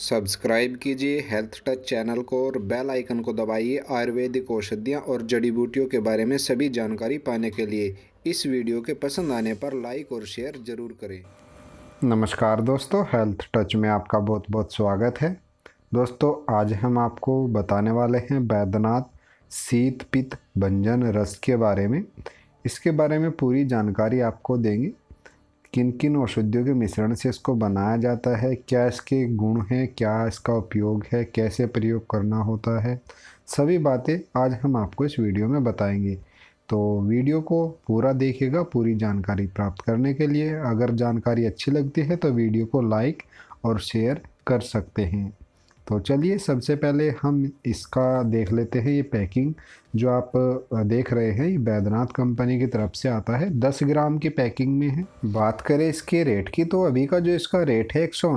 subscribe कीजिए health touch channel को और बेल आइकन को दबाइए आयुर्वेदिक औषधियाँ और जड़ी बूटियों के बारे में सभी जानकारी पाने के लिए इस वीडियो के पसंद आने पर लाइक और शेयर ज़रूर करें नमस्कार दोस्तों हेल्थ टच में आपका बहुत बहुत स्वागत है दोस्तों आज हम आपको बताने वाले हैं बैद्यनाथ शीत पित्त भंजन रस के बारे में इसके बारे में पूरी जानकारी आपको देंगे किन किन औषधियों के मिश्रण से इसको बनाया जाता है क्या इसके गुण हैं क्या इसका उपयोग है कैसे प्रयोग करना होता है सभी बातें आज हम आपको इस वीडियो में बताएंगे तो वीडियो को पूरा देखेगा पूरी जानकारी प्राप्त करने के लिए अगर जानकारी अच्छी लगती है तो वीडियो को लाइक और शेयर कर सकते हैं तो चलिए सबसे पहले हम इसका देख लेते हैं ये पैकिंग जो आप देख रहे हैं ये बैद्यनाथ कंपनी की तरफ से आता है दस ग्राम की पैकिंग में है बात करें इसके रेट की तो अभी का जो इसका रेट है एक सौ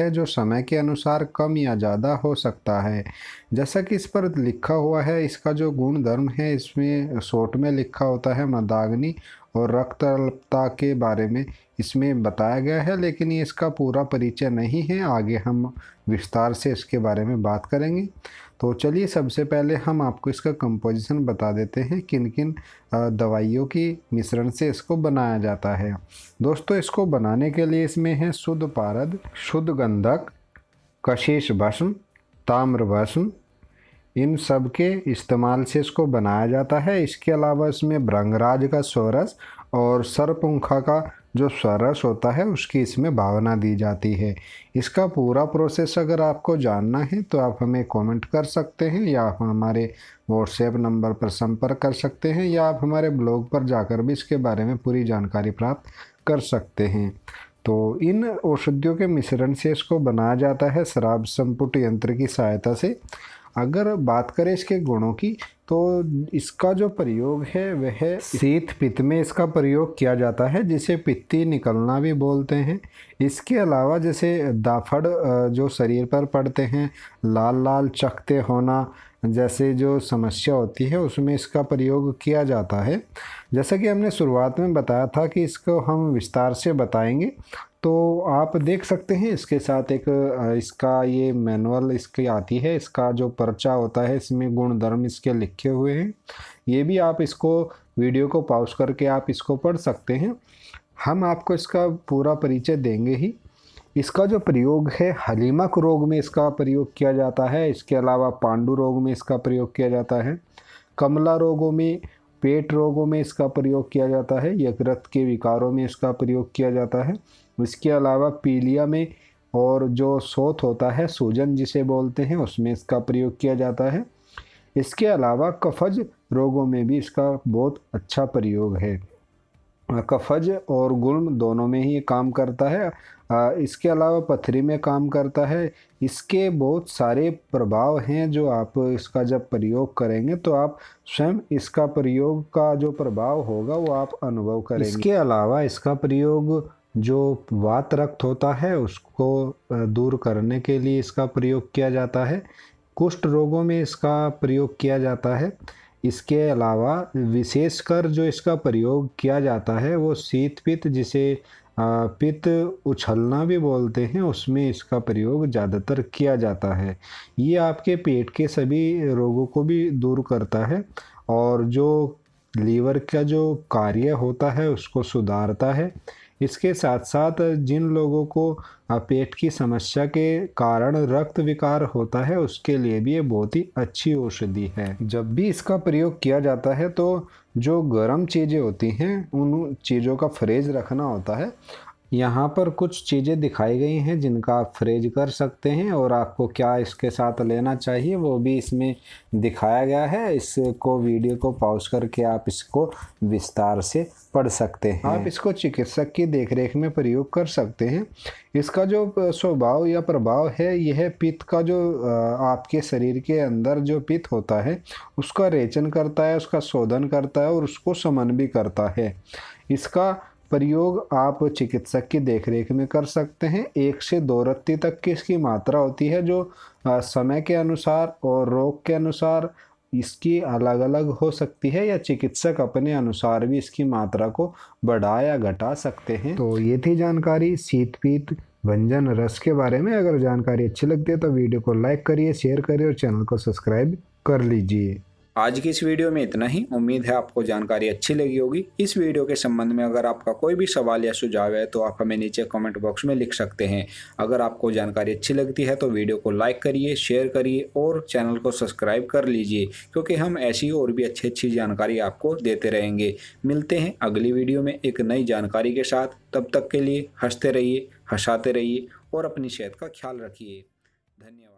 है जो समय के अनुसार कम या ज़्यादा हो सकता है जैसा कि इस पर लिखा हुआ है इसका जो गुण धर्म है इसमें शोट में लिखा होता है मदाग्नि और अल्पता के बारे में इसमें बताया गया है लेकिन ये इसका पूरा परिचय नहीं है आगे हम विस्तार से इसके बारे में बात करेंगे तो चलिए सबसे पहले हम आपको इसका कंपोजिशन बता देते हैं किन किन दवाइयों की मिश्रण से इसको बनाया जाता है दोस्तों इसको बनाने के लिए इसमें है शुद्ध पारद शुद्ध गंधक कशिश भस्म ताम्र भस्म इन सब के इस्तेमाल से इसको बनाया जाता है इसके अलावा इसमें भ्रंगराज का सोरस और सरपुंखा का जो स्वरस होता है उसकी इसमें भावना दी जाती है इसका पूरा प्रोसेस अगर आपको जानना है तो आप हमें कमेंट कर सकते हैं या आप हमारे व्हाट्सएप नंबर पर संपर्क कर सकते हैं या आप हमारे ब्लॉग पर जाकर भी इसके बारे में पूरी जानकारी प्राप्त कर सकते हैं तो इन औषधियों के मिश्रण से इसको बनाया जाता है शराब संपुट यंत्र की सहायता से अगर बात करें इसके गुणों की तो इसका जो प्रयोग है वह शीत पित्त में इसका प्रयोग किया जाता है जिसे पित्ती निकलना भी बोलते हैं इसके अलावा जैसे दाफड़ जो शरीर पर पड़ते हैं लाल लाल चखते होना जैसे जो समस्या होती है उसमें इसका प्रयोग किया जाता है जैसा कि हमने शुरुआत में बताया था कि इसको हम विस्तार से बताएंगे तो आप देख सकते हैं इसके साथ एक इसका ये मैनुअल इसकी आती है इसका जो पर्चा होता है इसमें गुणधर्म इसके लिखे हुए हैं ये भी आप इसको वीडियो को पॉज करके आप इसको पढ़ सकते हैं हम आपको इसका पूरा परिचय देंगे ही इसका जो प्रयोग है हलीमक रोग में इसका प्रयोग किया जाता है इसके अलावा पांडु रोग में इसका प्रयोग किया जाता है कमला रोगों में पेट रोगों में इसका प्रयोग किया जाता है यकृत के विकारों में इसका प्रयोग किया जाता है इसके अलावा पीलिया में और जो सोत होता है सूजन जिसे बोलते हैं उसमें इसका प्रयोग किया जाता है इसके अलावा कफज रोगों में भी इसका बहुत अच्छा प्रयोग है कफज और गुल्म दोनों में ही ये काम करता है इसके अलावा पथरी में काम करता है इसके बहुत सारे प्रभाव हैं जो आप इसका जब प्रयोग करेंगे तो आप स्वयं इसका प्रयोग का जो प्रभाव होगा वो आप अनुभव करेंगे इसके अलावा इसका प्रयोग जो वात रक्त होता है उसको दूर करने के लिए इसका प्रयोग किया जाता है कुष्ठ रोगों में इसका प्रयोग किया जाता है इसके अलावा विशेषकर जो इसका प्रयोग किया जाता है वो शीत पित्त जिसे पित्त उछलना भी बोलते हैं उसमें इसका प्रयोग ज़्यादातर किया जाता है ये आपके पेट के सभी रोगों को भी दूर करता है और जो लीवर का जो कार्य होता है उसको सुधारता है इसके साथ साथ जिन लोगों को पेट की समस्या के कारण रक्त विकार होता है उसके लिए भी ये बहुत ही अच्छी औषधि है जब भी इसका प्रयोग किया जाता है तो जो गर्म चीज़ें होती हैं उन चीज़ों का फ्रेज रखना होता है यहाँ पर कुछ चीज़ें दिखाई गई हैं जिनका आप फ्रेज कर सकते हैं और आपको क्या इसके साथ लेना चाहिए वो भी इसमें दिखाया गया है इसको वीडियो को पॉज करके आप इसको विस्तार से पढ़ सकते हैं आप इसको चिकित्सक की देखरेख में प्रयोग कर सकते हैं इसका जो स्वभाव या प्रभाव है यह पित्त का जो आपके शरीर के अंदर जो पित्त होता है उसका रेचन करता है उसका शोधन करता है और उसको समन भी करता है इसका प्रयोग आप चिकित्सक की देखरेख में कर सकते हैं एक से दो रत्ती तक की इसकी मात्रा होती है जो समय के अनुसार और रोग के अनुसार इसकी अलग अलग हो सकती है या चिकित्सक अपने अनुसार भी इसकी मात्रा को बढ़ा या घटा सकते हैं तो ये थी जानकारी शीत पीत व्यंजन रस के बारे में अगर जानकारी अच्छी लगती है तो वीडियो को लाइक करिए शेयर करिए और चैनल को सब्सक्राइब कर लीजिए आज की इस वीडियो में इतना ही उम्मीद है आपको जानकारी अच्छी लगी होगी इस वीडियो के संबंध में अगर आपका कोई भी सवाल या सुझाव है तो आप हमें नीचे कमेंट बॉक्स में लिख सकते हैं अगर आपको जानकारी अच्छी लगती है तो वीडियो को लाइक करिए शेयर करिए और चैनल को सब्सक्राइब कर लीजिए क्योंकि हम ऐसी और भी अच्छी अच्छी जानकारी आपको देते रहेंगे मिलते हैं अगली वीडियो में एक नई जानकारी के साथ तब तक के लिए हंसते रहिए हंसाते रहिए और अपनी सेहत का ख्याल रखिए धन्यवाद